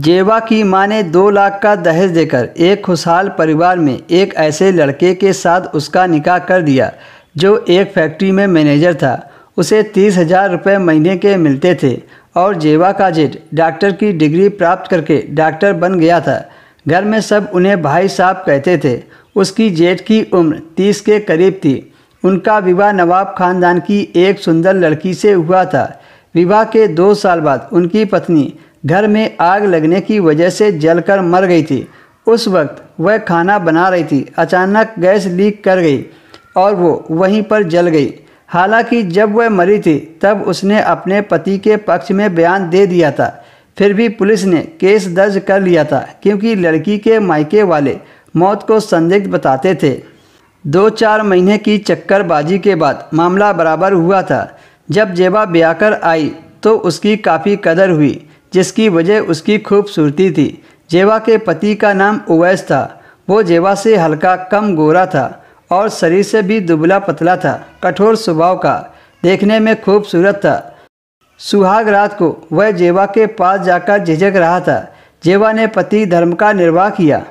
जेवा की मां ने दो लाख का दहेज देकर एक खुशहाल परिवार में एक ऐसे लड़के के साथ उसका निकाह कर दिया जो एक फैक्ट्री में मैनेजर था उसे तीस हजार रुपये महीने के मिलते थे और जेवा का जेठ डॉक्टर की डिग्री प्राप्त करके डॉक्टर बन गया था घर में सब उन्हें भाई साहब कहते थे उसकी जेठ की उम्र तीस के करीब थी उनका विवाह नवाब खानदान की एक सुंदर लड़की से हुआ था विवाह के दो साल बाद उनकी पत्नी घर में आग लगने की वजह से जलकर मर गई थी उस वक्त वह खाना बना रही थी अचानक गैस लीक कर गई और वो वहीं पर जल गई हालांकि जब वह मरी थी तब उसने अपने पति के पक्ष में बयान दे दिया था फिर भी पुलिस ने केस दर्ज कर लिया था क्योंकि लड़की के मायके वाले मौत को संदिग्ध बताते थे दो चार महीने की चक्करबाजी के बाद मामला बराबर हुआ था जब जेबा ब्याकर आई तो उसकी काफ़ी कदर हुई जिसकी वजह उसकी खूबसूरती थी जेवा के पति का नाम उवैस था वो जेवा से हल्का कम गोरा था और शरीर से भी दुबला पतला था कठोर स्वभाव का देखने में खूबसूरत था सुहाग रात को वह जेवा के पास जाकर झिझक रहा था जेवा ने पति धर्म का निर्वाह किया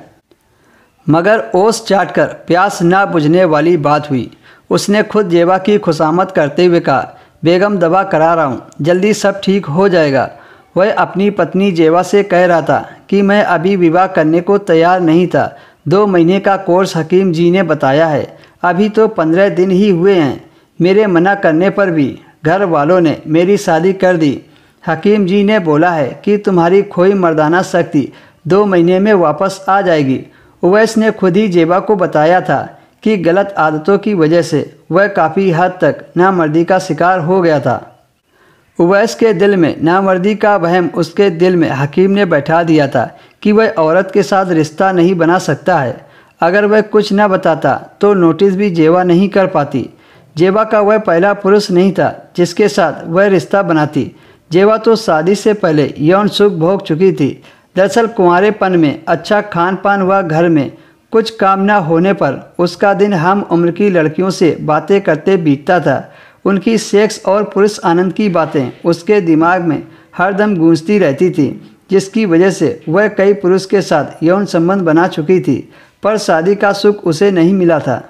मगर ओस चाटकर प्यास ना बुझने वाली बात हुई उसने खुद जेवा की खुशामद करते हुए कहा बेगम दवा करा रहा हूँ जल्दी सब ठीक हो जाएगा वह अपनी पत्नी जेवा से कह रहा था कि मैं अभी विवाह करने को तैयार नहीं था दो महीने का कोर्स हकीम जी ने बताया है अभी तो पंद्रह दिन ही हुए हैं मेरे मना करने पर भी घर वालों ने मेरी शादी कर दी हकीम जी ने बोला है कि तुम्हारी खोई मर्दाना शक्ति दो महीने में वापस आ जाएगी उवैस ने खुद ही जेबा को बताया था कि गलत आदतों की वजह से वह काफ़ी हद तक नामर्दी का शिकार हो गया था उवैस के दिल में नामर्दी का वहम उसके दिल में हकीम ने बैठा दिया था कि वह औरत के साथ रिश्ता नहीं बना सकता है अगर वह कुछ न बताता तो नोटिस भी जेवा नहीं कर पाती जेवा का वह पहला पुरुष नहीं था जिसके साथ वह रिश्ता बनाती जेवा तो शादी से पहले यौन सुख भोग चुकी थी दरअसल कुंवरेपन में अच्छा खान पान व घर में कुछ काम न होने पर उसका दिन हम उम्र की लड़कियों से बातें करते बीतता था उनकी सेक्स और पुरुष आनंद की बातें उसके दिमाग में हरदम गूंजती रहती थी जिसकी वजह से वह कई पुरुष के साथ यौन संबंध बना चुकी थी पर शादी का सुख उसे नहीं मिला था